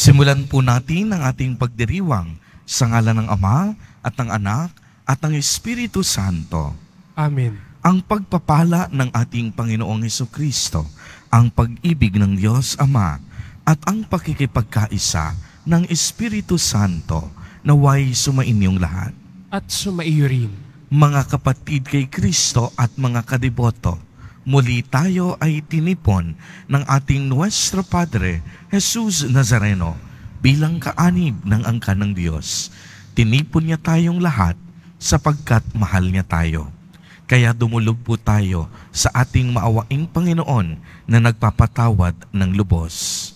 Simulan po natin ang ating pagdiriwang sa ngalan ng Ama at ng Anak at ng Espiritu Santo. Amen. Ang pagpapala ng ating Panginoong Heso Kristo, ang pag-ibig ng Diyos Ama, at ang pakikipagkaisa ng Espiritu Santo naway sumainyong lahat. At sumaiyo rin. Mga kapatid kay Kristo at mga kadiboto, muli tayo ay tinipon ng ating Nuestro Padre, Jesus Nazareno, bilang kaanib ng angka ng Diyos. Tinipon niya tayong lahat sapagkat mahal niya tayo. Kaya dumulog po tayo sa ating maawaing Panginoon na nagpapatawad ng lubos.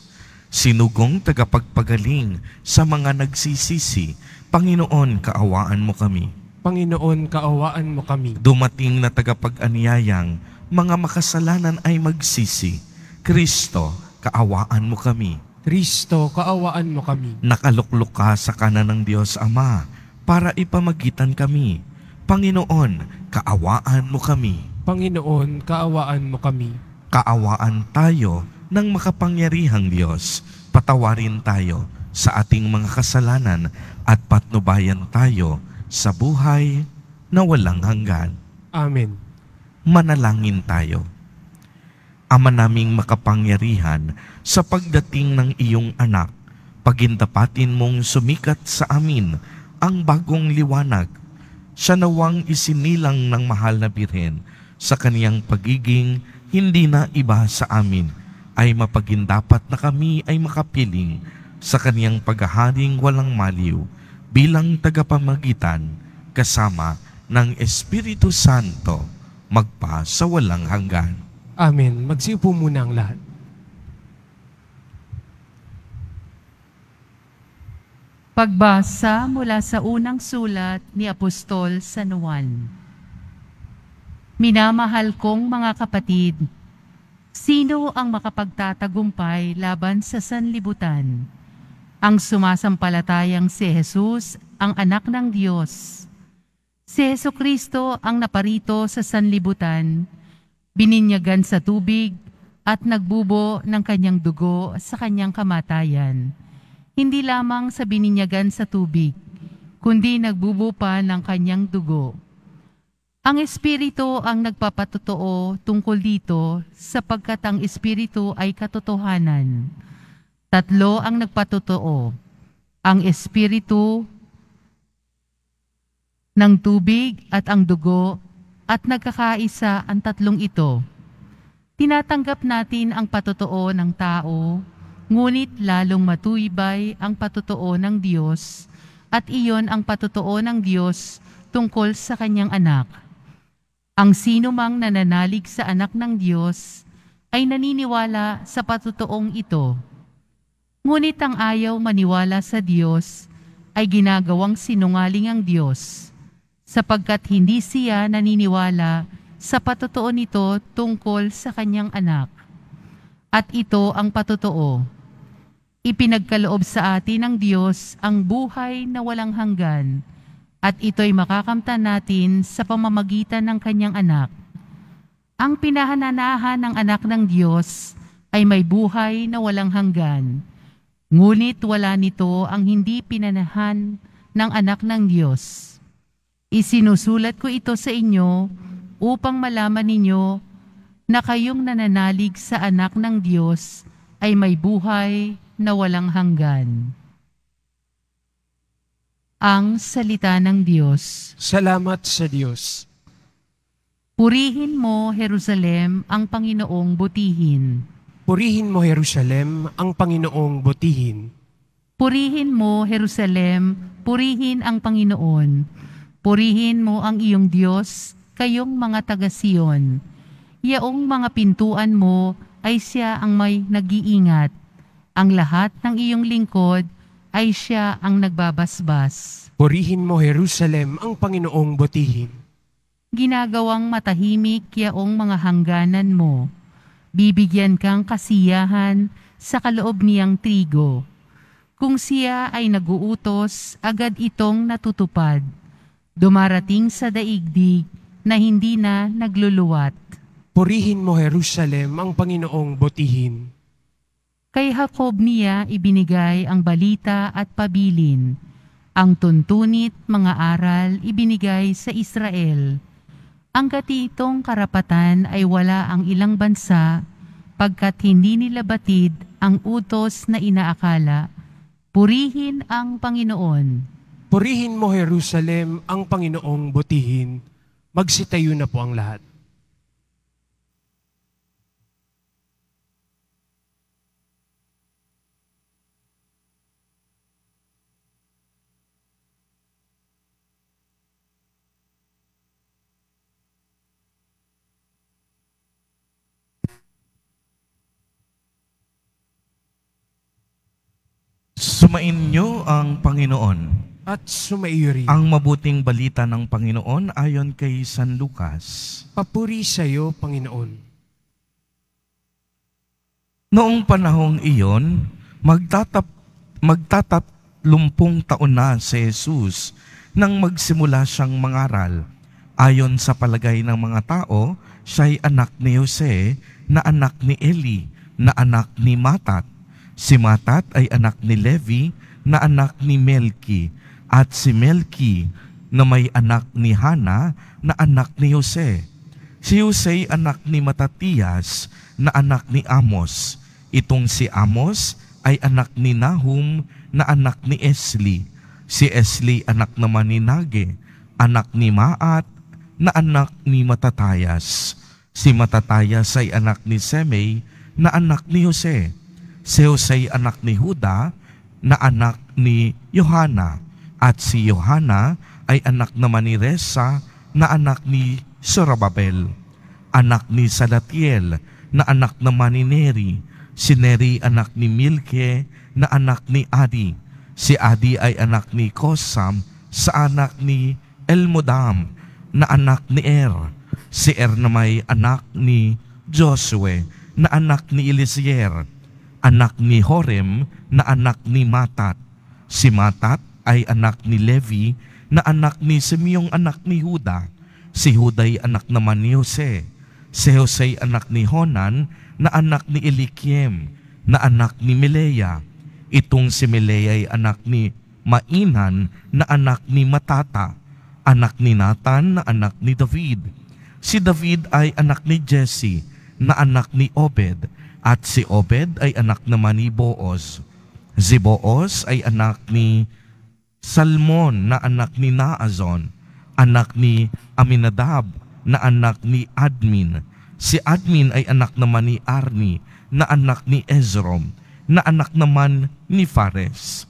Sinugong tagapagpagaling sa mga nagsisisi, Panginoon, kaawaan mo kami. Panginoon, kaawaan mo kami. Dumating na tagapag-anyayang, mga makasalanan ay magsisi. Kristo, kaawaan mo kami. Kristo, kaawaan mo kami. Nakaluklok ka sa kanan ng Diyos Ama para ipamagitan kami. Panginoon, kaawaan mo kami. Panginoon, kaawaan mo kami. Kaawaan tayo ng makapangyarihang Diyos. Patawarin tayo sa ating mga kasalanan at patnubayan tayo sa buhay na walang hanggan. Amen manalangin tayo. Ama naming makapangyarihan, sa pagdating ng iyong anak, pagintapatin mong sumikat sa amin ang bagong liwanag. Siya nawang isinilang ng mahal na birhen sa kaniyang pagiging hindi na iba sa amin ay mapagindapat na kami ay makapiling sa kaniyang paghaharing walang maliw bilang tagapamagitan kasama ng Espiritu Santo magpa sa walang hanggan. Amen. Magsiupo muna ang lahat. Pagbasa mula sa unang sulat ni Apostol San Juan. Minamahal kong mga kapatid, sino ang makapagtatagumpay laban sa sanlibutan? Ang sumasampalatayang si Jesus, ang anak ng Diyos. Si Yeso Kristo ang naparito sa sanlibutan, bininyagan sa tubig at nagbubo ng kanyang dugo sa kanyang kamatayan. Hindi lamang sa bininyagan sa tubig, kundi nagbubo pa ng kanyang dugo. Ang Espiritu ang nagpapatotoo tungkol dito sapagkat ang Espiritu ay katotohanan. Tatlo ang nagpatotoo, ang Espiritu, ng tubig at ang dugo at nagkakaisa ang tatlong ito. Tinatanggap natin ang patotoo ng tao, ngunit lalong matuibay ang patotoo ng Diyos at iyon ang patotoo ng Diyos tungkol sa kanyang anak. Ang sino mang nananalig sa anak ng Diyos ay naniniwala sa patotoong ito. Ngunit ang ayaw maniwala sa Diyos ay ginagawang sinungaling ang Diyos sapagkat hindi siya naniniwala sa patotoo nito tungkol sa kanyang anak. At ito ang patotoo. Ipinagkaloob sa atin ng Diyos ang buhay na walang hanggan at ito'y makakamtan natin sa pamamagitan ng kanyang anak. Ang pinahananahan ng anak ng Diyos ay may buhay na walang hanggan. Ngunit wala nito ang hindi pinanahan ng anak ng Diyos Isinusulat ko ito sa inyo upang malaman ninyo na kayong nananalig sa anak ng Diyos ay may buhay na walang hanggan. Ang Salita ng Diyos. Salamat sa Diyos. Purihin mo, Jerusalem, ang Panginoong butihin. Purihin mo, Jerusalem, ang Panginoong butihin. Purihin mo, Jerusalem, purihin ang Panginoon Purihin mo ang iyong Diyos, kayong mga taga-Siyon. Yaong mga pintuan mo ay siya ang may nag-iingat. Ang lahat ng iyong lingkod ay siya ang nagbabasbas. Purihin mo, Jerusalem, ang Panginoong butihin. Ginagawang matahimik yaong mga hangganan mo. Bibigyan kang kasiyahan sa kaloob niyang trigo. Kung siya ay naguutos, agad itong natutupad dumarating sa daigdig na hindi na nagluluwat. Purihin mo, Jerusalem, ang Panginoong botihin. Kay Jacob niya ibinigay ang balita at pabilin. Ang tuntunit mga aral ibinigay sa Israel. Ang katiitong karapatan ay wala ang ilang bansa pagkat hindi nila batid ang utos na inaakala. Purihin ang Panginoon. Purihin mo, Jerusalem, ang Panginoong butihin. Magsitayo na po ang lahat. sumainyo ang Panginoon at sumaiyo rin. Ang mabuting balita ng Panginoon ayon kay San Lucas. Papuri sa iyo, Panginoon. Noong panahong iyon, magtatap, magtatap lumpung taon na si Jesus nang magsimula siyang mangaral. Ayon sa palagay ng mga tao, siya'y anak ni Jose, na anak ni Eli, na anak ni Matat. Si Matat ay anak ni Levi, na anak ni Melki, at si Melki na may anak ni Hana na anak ni Jose. Si Jose anak ni Matatias na anak ni Amos. Itong si Amos ay anak ni Nahum na anak ni Esli. Si Esli anak naman ni Nage, anak ni Maat na anak ni Matatayas. Si Matatayas ay anak ni Semey na anak ni Jose. Si Jose anak ni Huda na anak ni Johanna. At si Johanna ay anak naman ni Resa na anak ni Sorababel, anak ni Salatiel na anak naman ni Neri, si Neri anak ni Milke na anak ni Adi, si Adi ay anak ni Kosam sa anak ni Elmodam na anak ni Er, si Er na may anak ni Josue na anak ni Elisier, anak ni Horem na anak ni Matat, si Matat ay anak ni Levi, na anak ni Simeong anak ni Huda. Si Huda ay anak naman ni Jose. Si Jose ay anak ni Honan, na anak ni Elikiem, na anak ni Milea. Itong si Milea ay anak ni Mainan, na anak ni Matata, anak ni Nathan, na anak ni David. Si David ay anak ni Jesse, na anak ni Obed, at si Obed ay anak naman ni Booz. Si Booz ay anak ni Salmon na anak ni Naazon, anak ni Aminadab, na anak ni Admin. Si Admin ay anak naman ni Arni, na anak ni Ezrom, na anak naman ni Fares.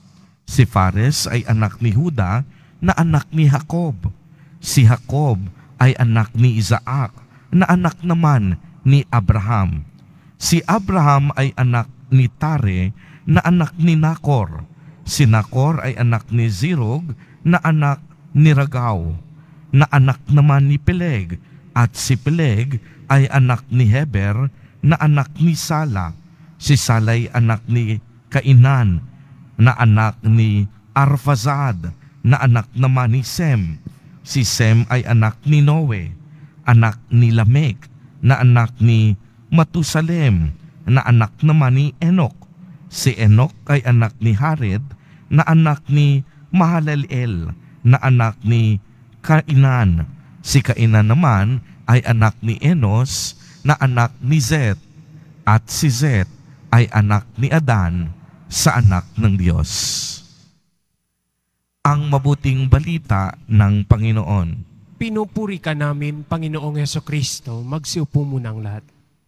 Si Fares ay anak ni Huda, na anak ni Jacob. Si Jacob ay anak ni Isaac, na anak naman ni Abraham. Si Abraham ay anak ni Tare, na anak ni Nakor Si Nakor ay anak ni Zirog na anak ni Ragaw, na anak naman ni Peleg, at si Peleg ay anak ni Heber na anak ni Sala. Si Sala ay anak ni Kainan na anak ni Arfazad na anak naman ni Sem. Si Sem ay anak ni Noe, anak ni Lamek na anak ni Matusalem na anak naman ni Enoch Si Enoch ay anak ni Hared, na anak ni Mahalalel, na anak ni Kainan. Si Kainan naman ay anak ni Enos, na anak ni Zeth. At si Zeth ay anak ni Adan sa anak ng Diyos. Ang mabuting balita ng Panginoon. Pinupuri ka namin, Panginoong Heso Kristo. Magsiupo muna ang lahat.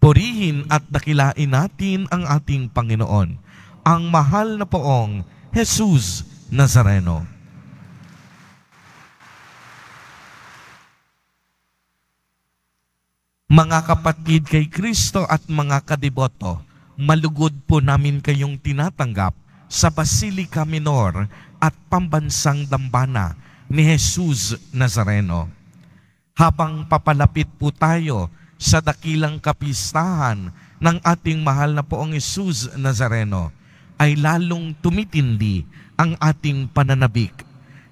Purihin at dakilain natin ang ating Panginoon, ang mahal na poong Jesus Nazareno. Mga kapatid kay Kristo at mga kadiboto, malugod po namin kayong tinatanggap sa Basilica Minor at Pambansang Dambana ni Jesus Nazareno. Habang papalapit po tayo sa dakilang kapistahan ng ating mahal na poong Isus Nazareno ay lalong tumitindi ang ating pananabik.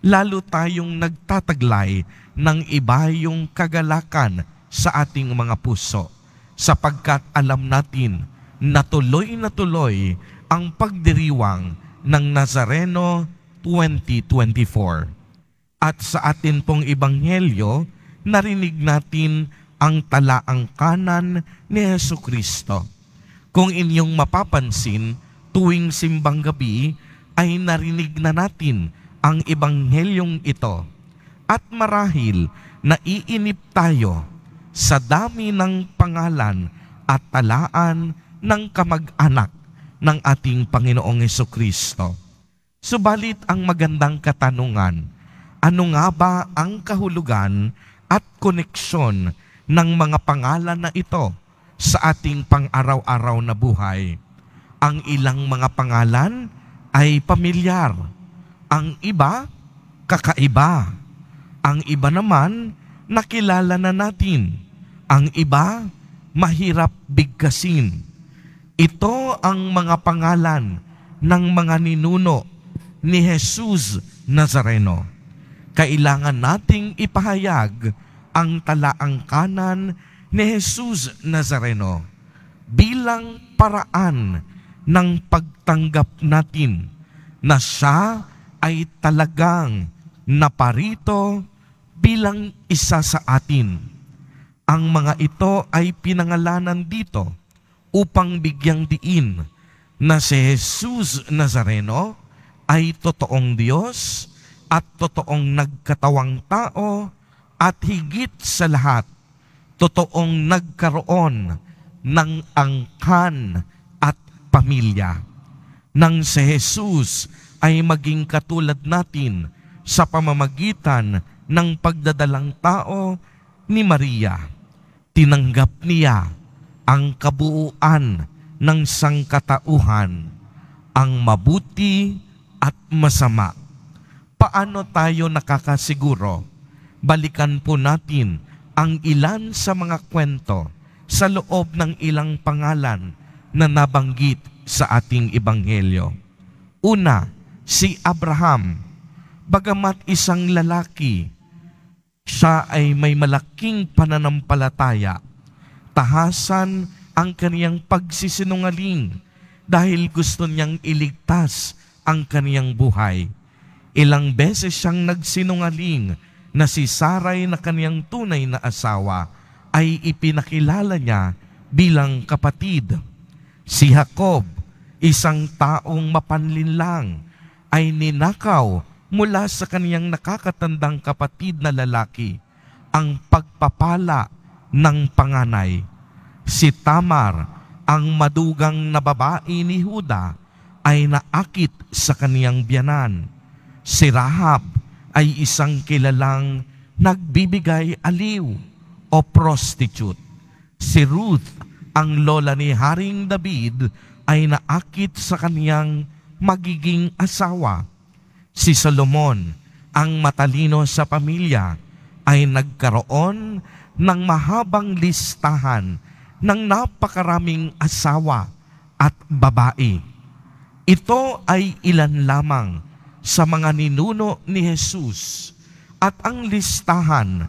Lalo tayong nagtataglay ng iba yung kagalakan sa ating mga puso sapagkat alam natin na tuloy na tuloy ang pagdiriwang ng Nazareno 2024. At sa atin pong ebanghelyo, narinig natin ang talaang kanan ni Heso Kristo. Kung inyong mapapansin, tuwing simbang gabi ay narinig na natin ang ebanghelyong ito. At marahil naiinip tayo sa dami ng pangalan at talaan ng kamag-anak ng ating Panginoong Yeso Kristo. Subalit ang magandang katanungan, ano nga ba ang kahulugan at koneksyon ng mga pangalan na ito sa ating pang-araw-araw na buhay. Ang ilang mga pangalan ay pamilyar. Ang iba, kakaiba. Ang iba naman, nakilala na natin. Ang iba, mahirap bigkasin. Ito ang mga pangalan ng mga ninuno ni Jesus Nazareno. Kailangan nating ipahayag ang talaang kanan ni Jesus Nazareno bilang paraan ng pagtanggap natin na siya ay talagang naparito bilang isa sa atin. Ang mga ito ay pinangalanan dito upang bigyang diin na si Jesus Nazareno ay totoong Diyos at totoong nagkatawang tao at higit sa lahat, totoong nagkaroon ng angkan at pamilya. Nang si Jesus ay maging katulad natin sa pamamagitan ng pagdadalang tao ni Maria. Tinanggap niya ang kabuuan ng sangkatauhan, ang mabuti at masama. Paano tayo nakakasiguro? balikan po natin ang ilan sa mga kwento sa loob ng ilang pangalan na nabanggit sa ating ebanghelyo. Una, si Abraham. Bagamat isang lalaki, siya ay may malaking pananampalataya. Tahasan ang kaniyang pagsisinungaling dahil gusto niyang iligtas ang kaniyang buhay. Ilang beses siyang nagsinungaling na si Saray na kaniyang tunay na asawa ay ipinakilala niya bilang kapatid. Si Jacob, isang taong mapanlinlang, ay ninakaw mula sa kaniyang nakakatandang kapatid na lalaki ang pagpapala ng panganay. Si Tamar, ang madugang na babae ni Huda, ay naakit sa kaniyang biyanan. Si Rahab, ay isang kilalang nagbibigay aliw o prostitute. Si Ruth, ang lola ni Haring David, ay naakit sa kaniyang magiging asawa. Si Solomon, ang matalino sa pamilya, ay nagkaroon ng mahabang listahan ng napakaraming asawa at babae. Ito ay ilan lamang sa mga ninuno ni Jesus at ang listahan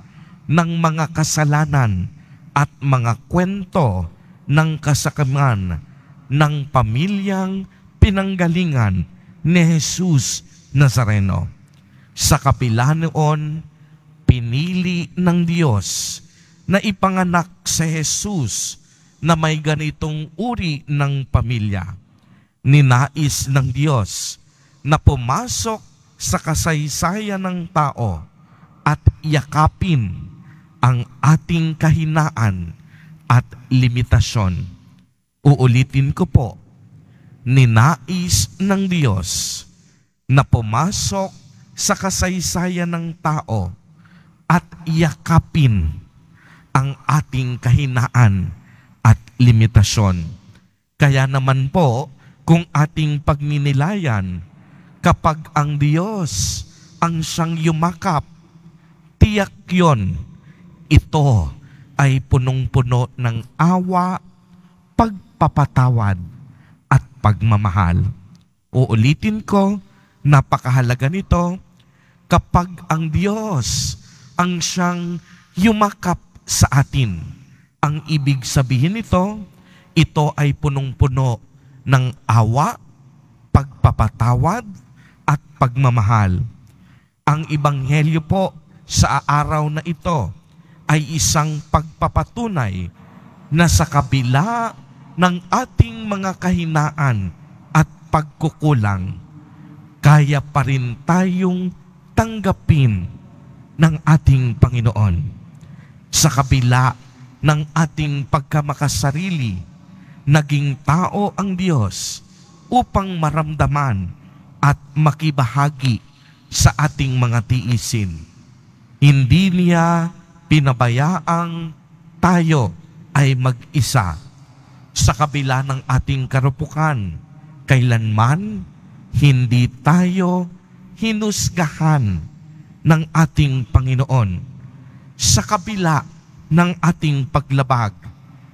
ng mga kasalanan at mga kwento ng kasakaman ng pamilyang pinanggalingan ni Jesus Nazareno. Sa kapila noon, pinili ng Diyos na ipanganak si Jesus na may ganitong uri ng pamilya. Ninais ng Diyos na pumasok sa kasaysayan ng tao at yakapin ang ating kahinaan at limitasyon. Uulitin ko po, ninais ng Diyos na pumasok sa kasaysayan ng tao at yakapin ang ating kahinaan at limitasyon. Kaya naman po, kung ating pagninilayan kapag ang Diyos ang siyang yumakap, tiyak yon, ito ay punong-puno ng awa, pagpapatawad, at pagmamahal. Uulitin ko, napakahalaga nito, kapag ang Diyos ang siyang yumakap sa atin, ang ibig sabihin nito, ito ay punong-puno ng awa, pagpapatawad, at pagmamahal. Ang Ibanghelyo po sa araw na ito ay isang pagpapatunay na sa kabila ng ating mga kahinaan at pagkukulang, kaya pa rin tayong tanggapin ng ating Panginoon. Sa kabila ng ating pagkamakasarili, naging tao ang Diyos upang maramdaman at makibahagi sa ating mga tiisin. Hindi niya pinabayaang tayo ay mag-isa sa kabila ng ating karupukan. Kailanman, hindi tayo hinusgahan ng ating Panginoon. Sa kabila ng ating paglabag,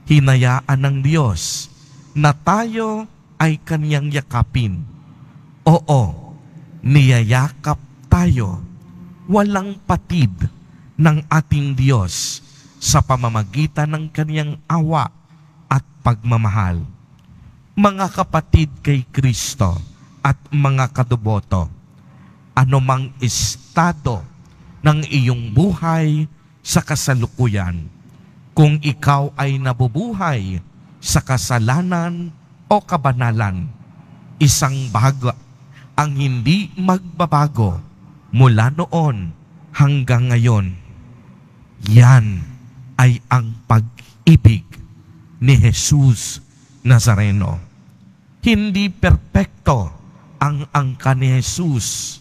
hinayaan ng Diyos na tayo ay kanyang yakapin Oo, niyayakap tayo walang patid ng ating Diyos sa pamamagitan ng kaniyang awa at pagmamahal. Mga kapatid kay Kristo at mga kaduboto, anumang estado ng iyong buhay sa kasalukuyan, kung ikaw ay nabubuhay sa kasalanan o kabanalan, isang bago ang hindi magbabago mula noon hanggang ngayon. Yan ay ang pag-ibig ni Jesus Nazareno. Hindi perpekto ang angka ni Jesus.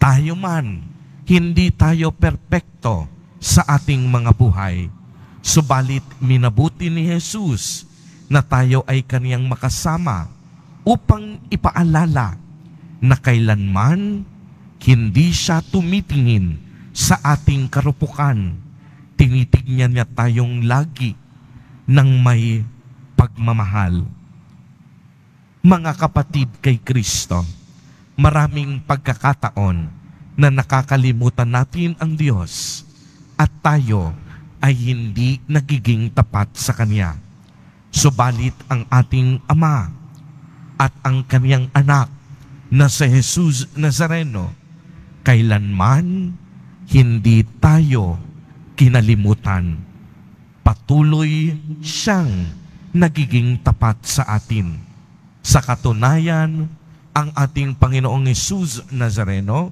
Tayo man, hindi tayo perpekto sa ating mga buhay. Subalit minabuti ni Jesus na tayo ay kaniyang makasama upang ipaalala na kailanman hindi siya tumitingin sa ating karupukan. Tinitignan niya tayong lagi ng may pagmamahal. Mga kapatid kay Kristo, maraming pagkakataon na nakakalimutan natin ang Diyos at tayo ay hindi nagiging tapat sa Kanya. Subalit ang ating Ama at ang Kanyang Anak na sa Jesus Nazareno, kailanman hindi tayo kinalimutan. Patuloy siyang nagiging tapat sa atin. Sa katunayan, ang ating Panginoong Yesus Nazareno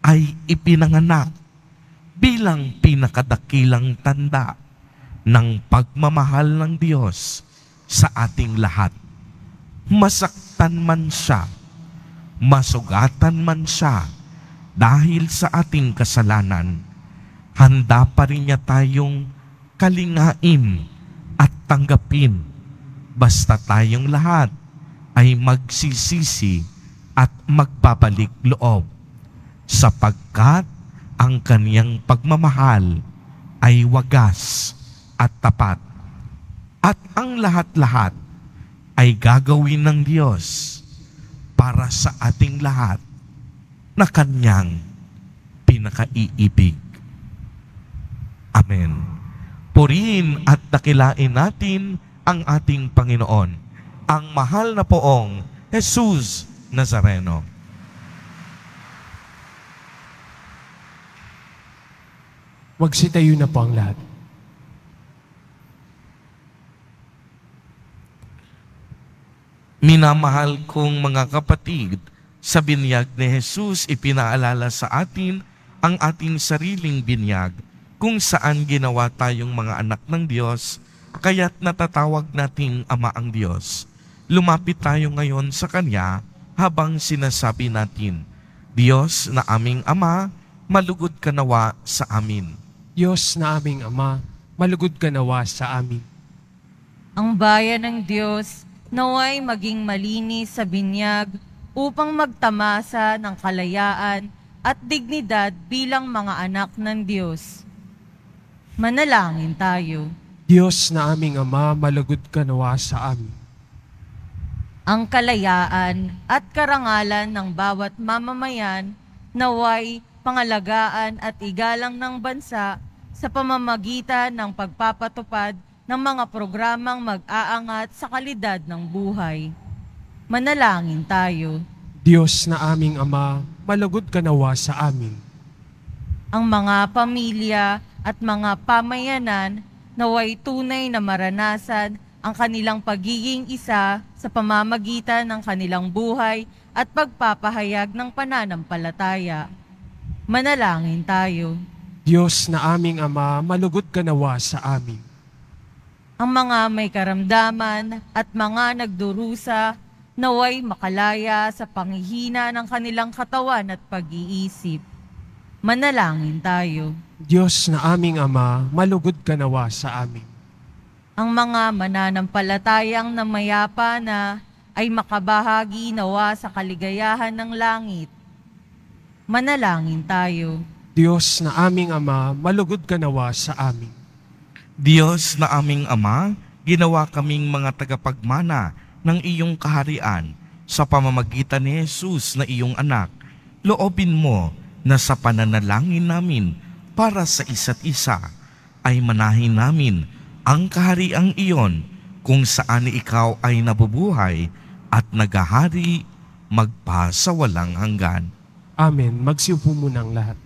ay ipinanganak bilang pinakadakilang tanda ng pagmamahal ng Diyos sa ating lahat. Masaktan man siya masugatan man siya dahil sa ating kasalanan, handa pa rin niya tayong kalingain at tanggapin basta tayong lahat ay magsisisi at magbabalik loob sapagkat ang kaniyang pagmamahal ay wagas at tapat. At ang lahat-lahat ay gagawin ng Diyos para sa ating lahat na kanyang pinakaiibig. Amen. Purihin at dakilain natin ang ating Panginoon, ang mahal na poong Jesus Nazareno. Magsitayo na po ang lahat. Minamahal kong mga kapatid, sa binyag ni Jesus ipinaalala sa atin ang ating sariling binyag kung saan ginawa tayong mga anak ng Diyos kaya't natatawag nating Ama ang Diyos. Lumapit tayo ngayon sa Kanya habang sinasabi natin, Diyos na aming Ama, malugod ka nawa sa amin. Diyos na aming Ama, malugod ka nawa sa amin. Ang bayan ng Diyos naway maging malinis sa binyag upang magtamasa ng kalayaan at dignidad bilang mga anak ng Diyos. Manalangin tayo. Diyos na aming Ama, malagod ka nawa sa amin. Ang kalayaan at karangalan ng bawat mamamayan naway pangalagaan at igalang ng bansa sa pamamagitan ng pagpapatupad ng mga programang mag-aangat sa kalidad ng buhay. Manalangin tayo. Diyos na aming Ama, malugod ka nawa sa amin. Ang mga pamilya at mga pamayanan naway tunay na maranasan ang kanilang pagiging isa sa pamamagitan ng kanilang buhay at pagpapahayag ng pananampalataya. Manalangin tayo. Diyos na aming Ama, malugod ka nawa sa amin ang mga may karamdaman at mga nagdurusa naway makalaya sa panghihina ng kanilang katawan at pag-iisip. Manalangin tayo. Diyos na aming Ama, malugod ka nawa sa amin. Ang mga mananampalatayang namayapa na ay makabahagi nawa sa kaligayahan ng langit. Manalangin tayo. Diyos na aming Ama, malugod ka nawa sa amin. Diyos na aming Ama, ginawa kaming mga tagapagmana ng iyong kaharian sa pamamagitan ni Jesus na iyong anak. Loobin mo na sa pananalangin namin para sa isa't isa ay manahin namin ang kahariang iyon kung saan ikaw ay nabubuhay at nagahari magpa sa walang hanggan. Amen. Magsiupo muna ang lahat.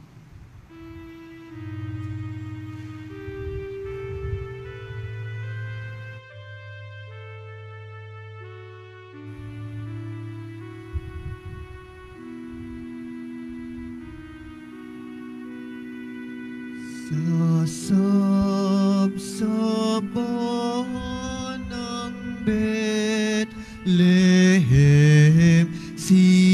Kasab sa bahan ng Bethlehem, si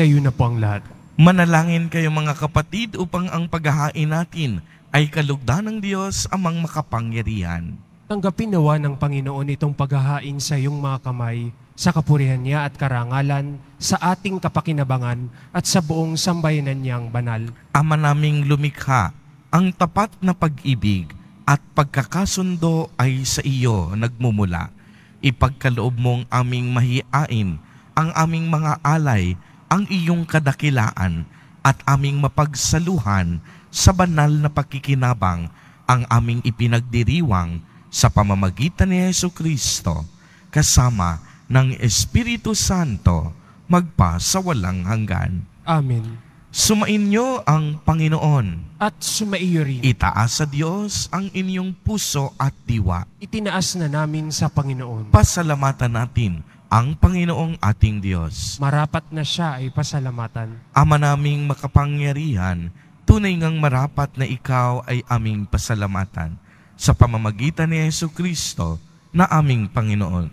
Itayo na po ang lahat. Manalangin kayo mga kapatid upang ang paghahain natin ay kalugdan ng Diyos amang makapangyarihan. Tanggapin nawa ng Panginoon itong paghahain sa iyong mga kamay sa kapurihan niya at karangalan, sa ating kapakinabangan at sa buong sambayanan niyang banal. Ama naming lumikha, ang tapat na pag-ibig at pagkakasundo ay sa iyo nagmumula. Ipagkaloob mong aming mahiain ang aming mga alay ang iyong kadakilaan at aming mapagsaluhan sa banal na pakikinabang ang aming ipinagdiriwang sa pamamagitan ni Yesu Kristo kasama ng Espiritu Santo magpa sa walang hanggan. Amen. Sumainyo ang Panginoon. At sumaiyo rin. Itaas sa Diyos ang inyong puso at diwa. Itinaas na namin sa Panginoon. Pasalamatan natin ang Panginoong ating Diyos. Marapat na siya ay pasalamatan. Ama naming makapangyarihan, tunay ngang marapat na ikaw ay aming pasalamatan sa pamamagitan ni Yesu Kristo na aming Panginoon.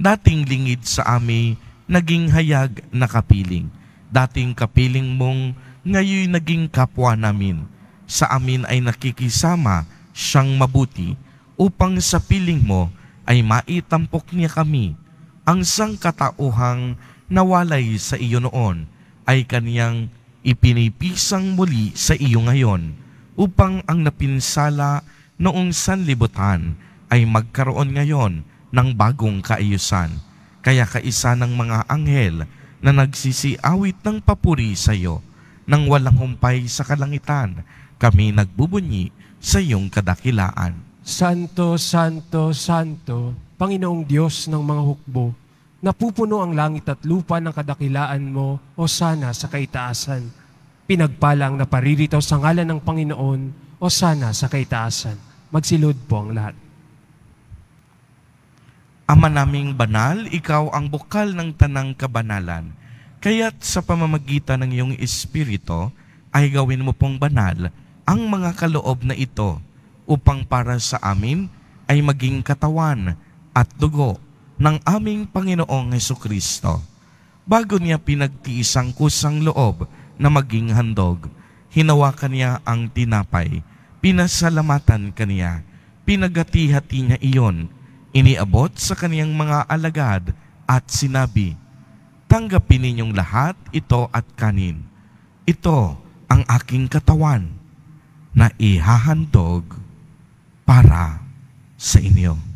Dating lingid sa amin, naging hayag na kapiling. Dating kapiling mong ngayon naging kapwa namin. Sa amin ay nakikisama siyang mabuti upang sa piling mo ay maitampok niya kami ang sangkatauhang nawalay sa iyo noon ay kaniyang ipinipisang muli sa iyo ngayon upang ang napinsala noong sanlibutan ay magkaroon ngayon ng bagong kaayusan. Kaya kaisa ng mga anghel na nagsisiawit ng papuri sa iyo nang walang humpay sa kalangitan, kami nagbubunyi sa iyong kadakilaan. Santo, Santo, Santo, Panginoong Diyos ng mga hukbo, napupuno ang langit at lupa ng kadakilaan mo o sana sa kaitaasan. Pinagpalang na paririto sa ngalan ng Panginoon o sana sa kaitaasan. Magsilod po ang lahat. Ama naming banal, ikaw ang bukal ng tanang kabanalan. Kaya't sa pamamagitan ng iyong espirito, ay gawin mo pong banal ang mga kaloob na ito upang para sa amin ay maging katawan at dugo ng aming Panginoong Heso Kristo bago niya pinagtiis ang kusang loob na maging handog. Hinawakan niya ang tinapay, pinasalamatan kaniya, pinagati niya iyon, iniabot sa kaniyang mga alagad at sinabi, Tanggapin ninyong lahat ito at kanin. Ito ang aking katawan na ihahandog para sa inyo.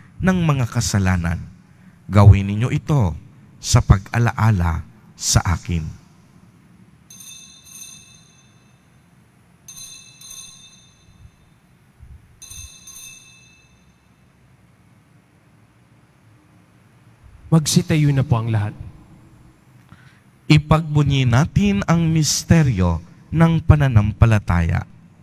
ng mga kasalanan. Gawin ninyo ito sa pag-alaala sa akin. Magsitayo na po ang lahat. Ipagbunyi natin ang misteryo ng pananampalataya.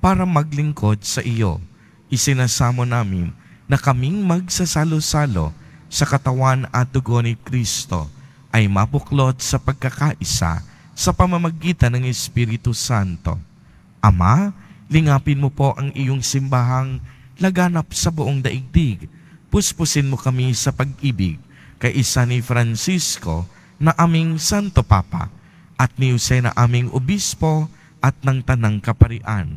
para maglingkod sa iyo. Isinasamo namin na kaming magsasalo-salo sa katawan at dugo ni Kristo ay mapuklot sa pagkakaisa sa pamamagitan ng Espiritu Santo. Ama, lingapin mo po ang iyong simbahang laganap sa buong daigdig. Puspusin mo kami sa pag-ibig kay isa ni Francisco na aming Santo Papa at ni Jose na aming Obispo at ng Tanang Kaparian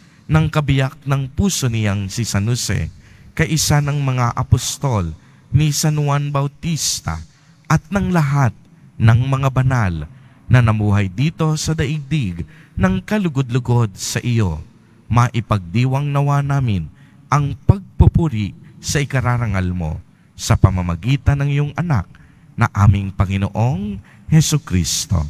ng kabiyak ng puso niyang si San Jose kaisa ng mga apostol ni San Juan Bautista at ng lahat ng mga banal na namuhay dito sa daigdig ng kalugod-lugod sa iyo. Maipagdiwang nawa namin ang pagpupuri sa ikararangal mo sa pamamagitan ng iyong anak na aming Panginoong Heso Kristo.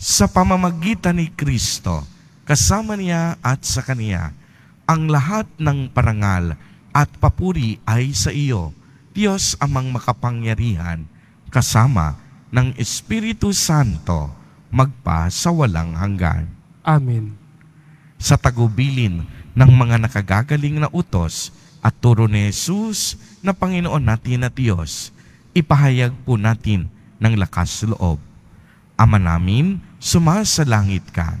Sa pamamagitan ni Kristo, kasama niya at sa kaniya. Ang lahat ng parangal at papuri ay sa iyo, Diyos amang makapangyarihan, kasama ng Espiritu Santo, magpa sa walang hanggan. Amen. Sa tagubilin ng mga nakagagaling na utos at turo ni Jesus na Panginoon natin at Diyos, ipahayag po natin ng lakas loob. Ama namin, sumasalangit ka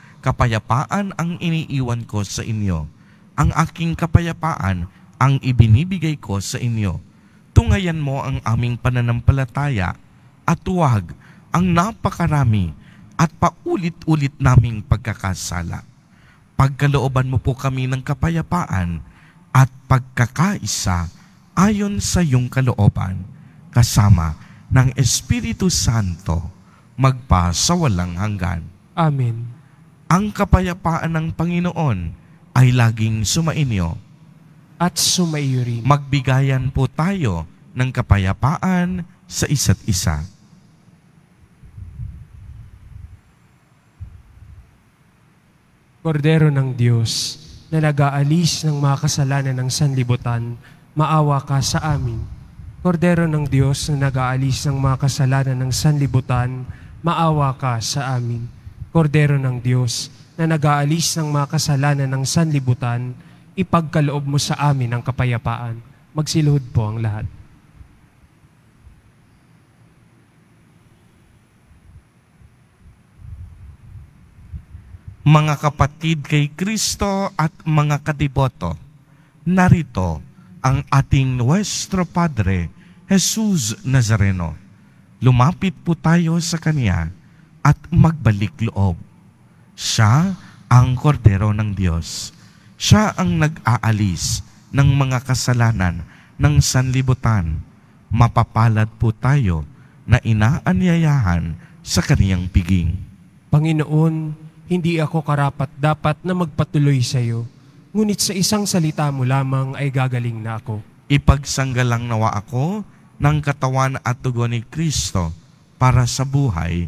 kapayapaan ang iniiwan ko sa inyo. Ang aking kapayapaan ang ibinibigay ko sa inyo. Tungayan mo ang aming pananampalataya at huwag ang napakarami at paulit-ulit naming pagkakasala. Pagkalooban mo po kami ng kapayapaan at pagkakaisa ayon sa iyong kalooban kasama ng Espiritu Santo magpa sa walang hanggan. Amen ang kapayapaan ng Panginoon ay laging sumainyo. At sumaiyo rin. Magbigayan po tayo ng kapayapaan sa isa't isa. Kordero ng Diyos na nag-aalis ng mga kasalanan ng sanlibutan, maawa ka sa amin. Kordero ng Diyos na nag-aalis ng mga kasalanan ng sanlibutan, maawa ka sa amin. Kordero ng Diyos na nag-aalis ng mga kasalanan ng sanlibutan, ipagkaloob mo sa amin ang kapayapaan. Magsiluhod po ang lahat. Mga kapatid kay Kristo at mga kadiboto, narito ang ating Nuestro Padre, Jesus Nazareno. Lumapit po tayo sa Kaniya at magbalik loob. Siya ang kordero ng Diyos. Siya ang nag-aalis ng mga kasalanan ng sanlibutan. Mapapalad po tayo na inaanyayahan sa kaniyang piging. Panginoon, hindi ako karapat dapat na magpatuloy sa iyo, ngunit sa isang salita mo lamang ay gagaling na ako. Ipagsanggalang nawa ako ng katawan at tugon ni Kristo para sa buhay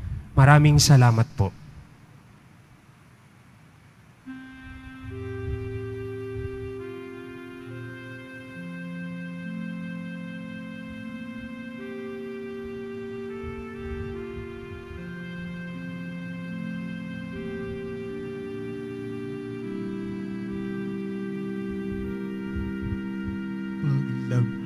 Maraming salamat po. love.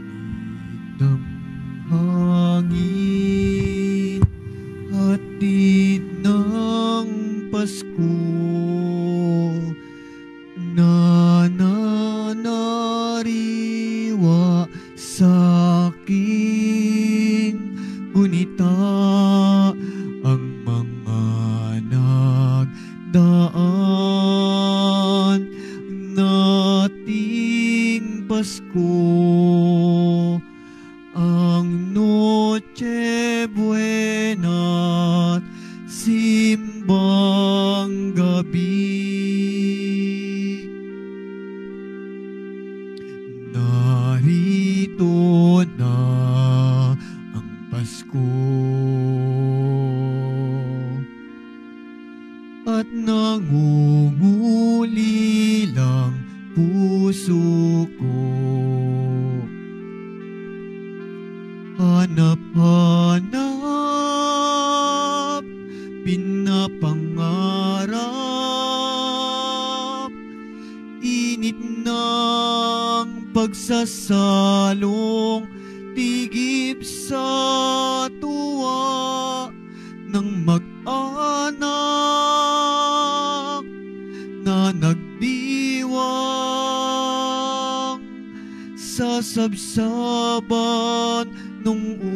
sabsaban nung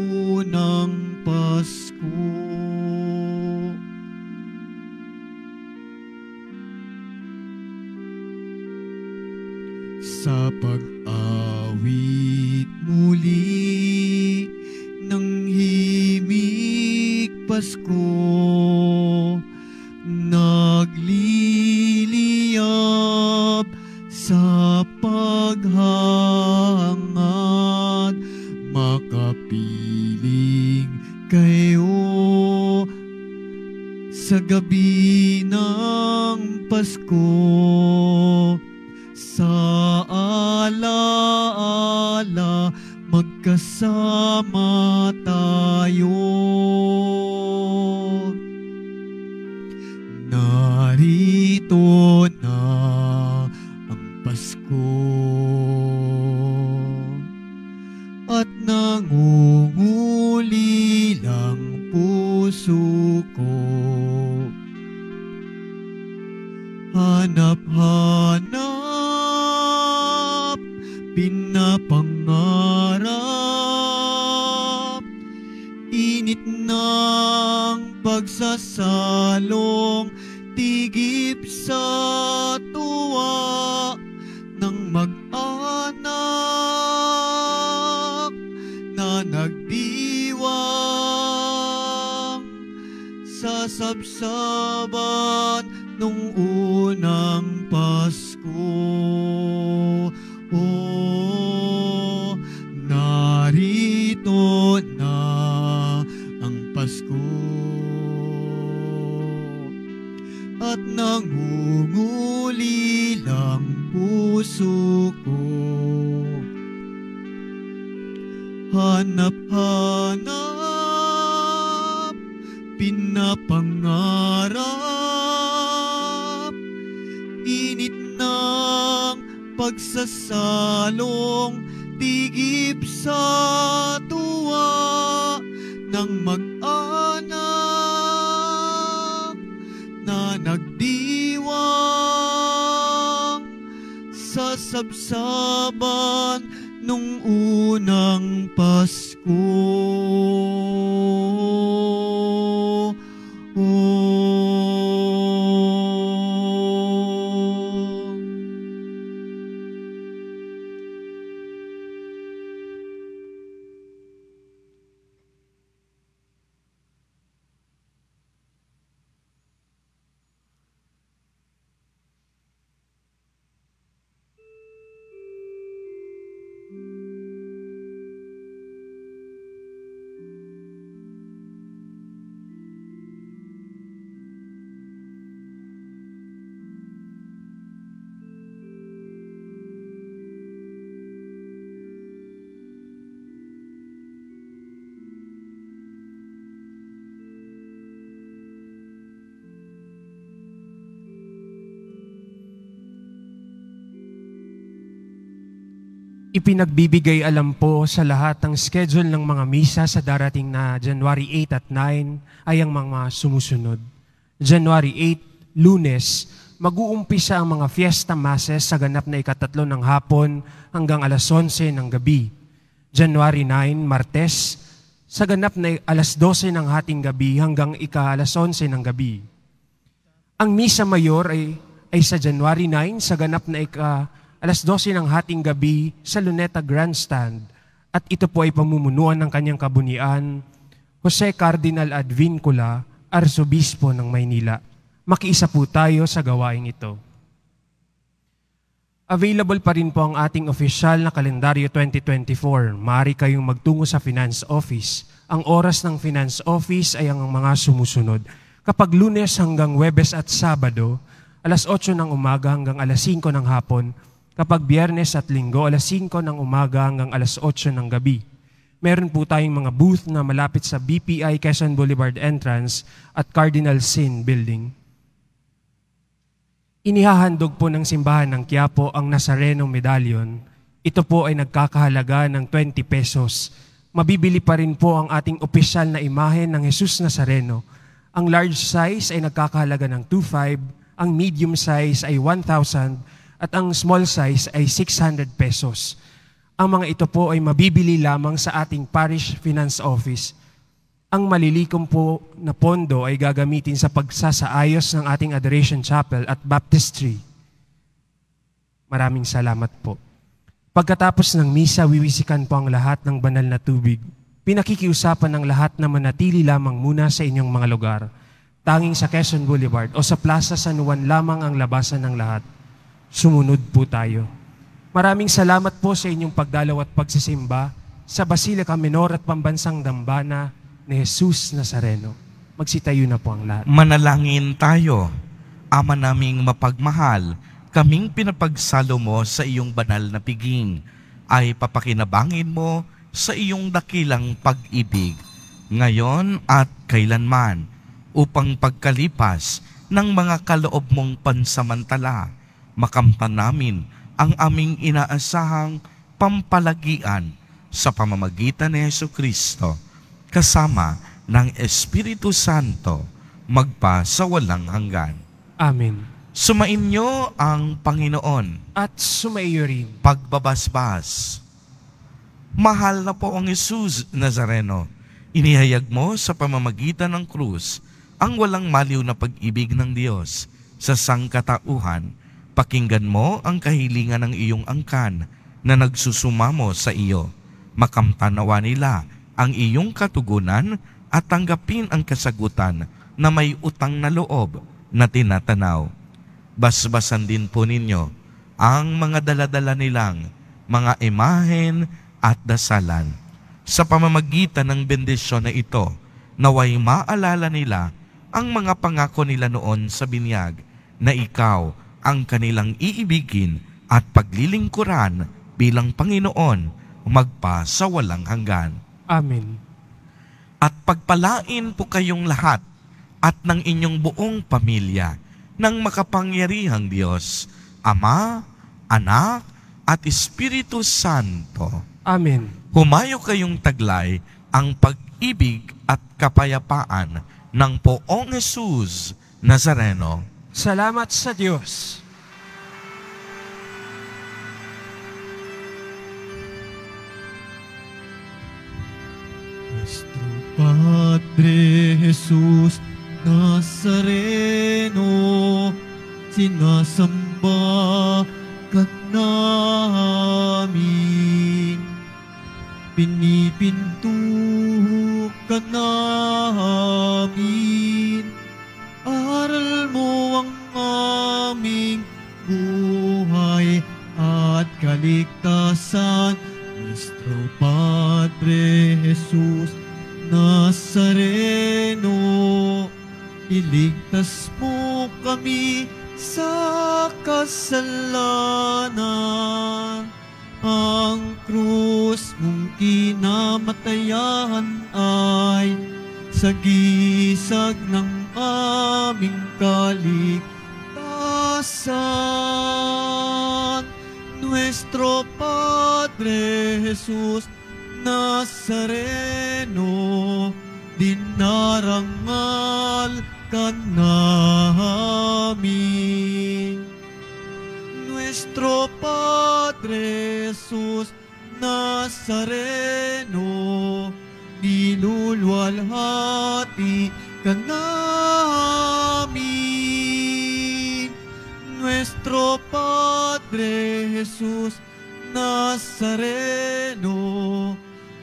up on ipinagbibigay alam po sa lahat ang schedule ng mga misa sa darating na January 8 at 9 ay ang mga sumusunod. January 8, lunes, mag-uumpisa ang mga fiesta masses sa ganap na ikatatlo ng hapon hanggang alas 11 ng gabi. January 9, Martes, sa ganap na alas 12 ng hating gabi hanggang ika alas 11 ng gabi. Ang Misa Mayor ay, ay sa January 9 sa ganap na ika alas 12 ng hating gabi sa Luneta Grandstand at ito po ay pamumunuan ng kanyang kabunian, Jose Cardinal Advincula, Arsobispo ng Maynila. Makiisa po tayo sa gawaing ito. Available pa rin po ang ating official na kalendaryo 2024. Mari kayong magtungo sa Finance Office. Ang oras ng Finance Office ay ang mga sumusunod. Kapag lunes hanggang Webes at Sabado, alas 8 ng umaga hanggang alas 5 ng hapon, kapag biyernes at linggo, alas 5 ng umaga hanggang alas 8 ng gabi. Meron po tayong mga booth na malapit sa BPI Quezon Boulevard entrance at Cardinal Sin Building. Inihahandog po ng simbahan ng Quiapo ang Nazareno Medallion. Ito po ay nagkakahalaga ng 20 pesos. Mabibili pa rin po ang ating opisyal na imahe ng Jesus Nazareno. Ang large size ay nagkakahalaga ng 2,500, ang medium size ay 1,000, at ang small size ay 600 pesos. Ang mga ito po ay mabibili lamang sa ating parish finance office. Ang malilikom po na pondo ay gagamitin sa pagsasaayos ng ating Adoration Chapel at Baptistry. Maraming salamat po. Pagkatapos ng misa, wiwisikan po ang lahat ng banal na tubig. Pinakikiusapan ng lahat na manatili lamang muna sa inyong mga lugar. Tanging sa Quezon Boulevard o sa Plaza San Juan lamang ang labasan ng lahat sumunod po tayo. Maraming salamat po sa inyong pagdalaw at pagsisimba sa Basilica Menor at Pambansang Dambana ni Jesus Nazareno. Magsitayo na po ang lahat. Manalangin tayo. Ama naming mapagmahal, kaming pinapagsalo mo sa iyong banal na piging, ay papakinabangin mo sa iyong dakilang pag-ibig, ngayon at kailanman, upang pagkalipas ng mga kaloob mong pansamantala makamtan namin ang aming inaasahang pampalagian sa pamamagitan ni Yesu Kristo kasama ng Espiritu Santo magpa sa walang hanggan. Amen. Sumainyo ang Panginoon. At sumaiyo rin. Pagbabasbas. Mahal na po ang Isus Nazareno. Inihayag mo sa pamamagitan ng krus ang walang maliw na pag-ibig ng Diyos sa sangkatauhan Pakinggan mo ang kahilingan ng iyong angkan na nagsusumamo sa iyo. Makamtanawa nila ang iyong katugunan at tanggapin ang kasagutan na may utang na loob na tinatanaw. Basbasan din po ninyo ang mga daladala nilang mga imahen at dasalan. Sa pamamagitan ng bendisyon na ito, naway maalala nila ang mga pangako nila noon sa binyag na ikaw ang kanilang iibigin at paglilingkuran bilang Panginoon magpa sa walang hanggan. Amen. At pagpalain po kayong lahat at ng inyong buong pamilya ng makapangyarihang Diyos, Ama, Anak, at Espiritu Santo. Amen. Humayo kayong taglay ang pag-ibig at kapayapaan ng poong Jesus Nazareno. Salamat sa Diyos. Nuestro Padre Jesús Nazareno, sinasamba ka namin. Pinipinto ka namin Aral mo ang aming buhay at kaligtasan, Nuestro Padre Jesus Nazareno. Iligtas mo kami sa kasalanan. Ang krus mong kinamatayahan ay sa gisag ng aming kaligtasan. Nuestro Padre Jesús Nazareno, dinarangal ka namin. Nuestro Padre Jesús Nazareno, dilulwalhati ka namin, nuestro Padre Jesus Nazareno,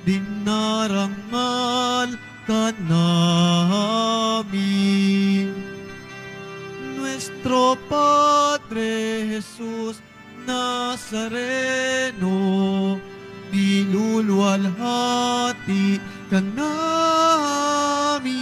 dinarangal ka namin. Nuestro Padre Jesús Nazareno, diluluwalhati ka namin.